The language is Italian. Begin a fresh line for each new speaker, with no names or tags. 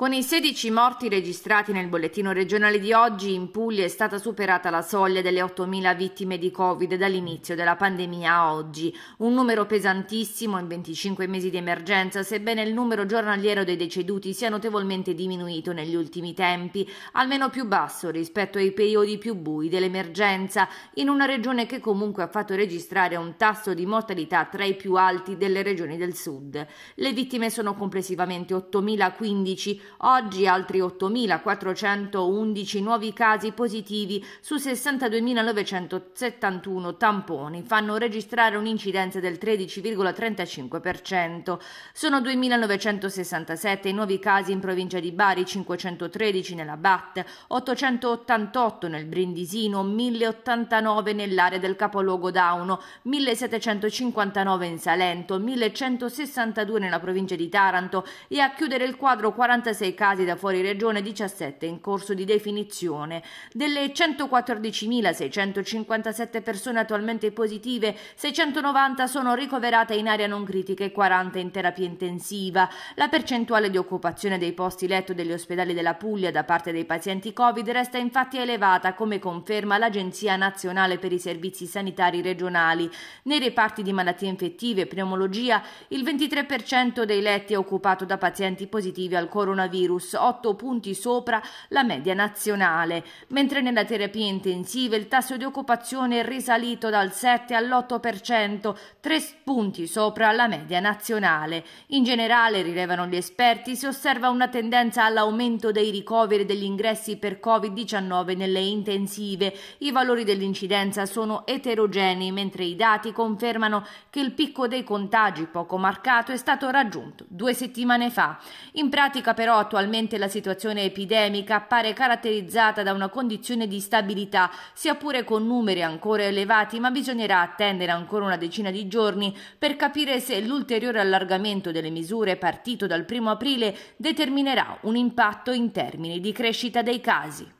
Con i 16 morti registrati nel bollettino regionale di oggi, in Puglia è stata superata la soglia delle 8.000 vittime di Covid dall'inizio della pandemia a oggi, un numero pesantissimo in 25 mesi di emergenza, sebbene il numero giornaliero dei deceduti sia notevolmente diminuito negli ultimi tempi, almeno più basso rispetto ai periodi più bui dell'emergenza, in una regione che comunque ha fatto registrare un tasso di mortalità tra i più alti delle regioni del sud. Le vittime sono complessivamente 8.015 Oggi altri 8.411 nuovi casi positivi su 62.971 tamponi fanno registrare un'incidenza del 13,35%. Sono 2.967 i nuovi casi in provincia di Bari, 513 nella BAT, 888 nel Brindisino, 1.089 nell'area del capoluogo Dauno, 1.759 in Salento, 1.162 nella provincia di Taranto e a chiudere il quadro 46 46 casi da fuori regione, 17 in corso di definizione. Delle 114.657 persone attualmente positive, 690 sono ricoverate in area non critica e 40 in terapia intensiva. La percentuale di occupazione dei posti letto degli ospedali della Puglia da parte dei pazienti Covid resta infatti elevata, come conferma l'Agenzia Nazionale per i Servizi Sanitari Regionali. Nei reparti di malattie infettive e pneumologia, il 23% dei letti è occupato da pazienti positivi al coronavirus coronavirus, 8 punti sopra la media nazionale, mentre nella terapia intensiva il tasso di occupazione è risalito dal 7 all'8%, 3 punti sopra la media nazionale. In generale, rilevano gli esperti, si osserva una tendenza all'aumento dei ricoveri e degli ingressi per Covid-19 nelle intensive. I valori dell'incidenza sono eterogenei, mentre i dati confermano che il picco dei contagi poco marcato è stato raggiunto due settimane fa. In pratica però attualmente la situazione epidemica appare caratterizzata da una condizione di stabilità, sia pure con numeri ancora elevati, ma bisognerà attendere ancora una decina di giorni per capire se l'ulteriore allargamento delle misure partito dal primo aprile determinerà un impatto in termini di crescita dei casi.